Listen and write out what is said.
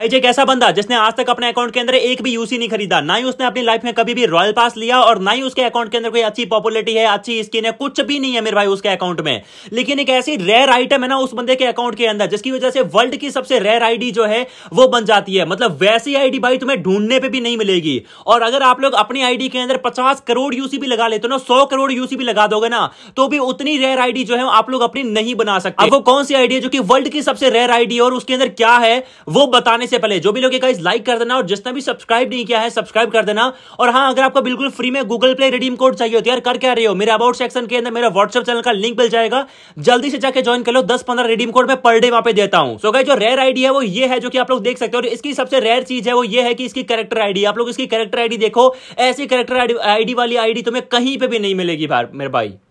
भाई एक ऐसा बंदा जिसने आज तक अपने अकाउंट के अंदर एक भी यूसी नहीं खरीदा ना ही उसने अपनी लाइफ में कभी भी रॉयल पास लिया और ना ही उसके अकाउंट के अंदर कोई अच्छी पॉपुलरिटी है अच्छी स्किन है कुछ भी नहीं है मेरे भाई उसके अकाउंट में लेकिन एक ऐसी रेयर आइटम है ना उस बंदे के अकाउंट के अंदर जिसकी वजह से वर्ल्ड की सबसे रेयर आईडी जो है वो बन जाती है मतलब वैसी आईडी भाई तुम्हें ढूंढने पर भी नहीं मिलेगी और अगर आप लोग अपनी आईडी के अंदर पचास करोड़ यूसी भी लगा लेते हो ना सौ करोड़ यूसी भी लगा दोगे ना तो भी उतनी रेयर आईडी जो है आप लोग अपनी नहीं बना सकते वो कौन सी आईडी है जो कि वर्ल्ड की सबसे रेयर आईडी और उसके अंदर क्या है वो बताने से पहले जो भी लोग लाइक कर देना और जिसने भी सब्सक्राइब नहीं किया है सब्सक्राइब कर देना और हाँ अगर आपको बिल्कुल फ्री में गूगल प्ले रिडीम कोड चाहिए होती है यार कर क्या रहे हो मेरे अबाउट सेक्शन के अंदर मेरा व्हाट्सअप चैनल का लिंक मिल जाएगा जल्दी से जाकर ज्वाइन कर लो दस पंद्रह रिडीम कोड में पर डे वहां पर देता हूँ सो जो रेयर आईडी है वो ये है जो कि आप लोग देख सकते हो इसकी सबसे रेयर चीज है वो ये है कि इसकी करेक्टर आईडी आप लोग इसकी करेक्टर आईडी देखो ऐसी करेक्टर आईडी वाली आईडी तुम्हें कहीं पर भी नहीं मिलेगी मेरे भाई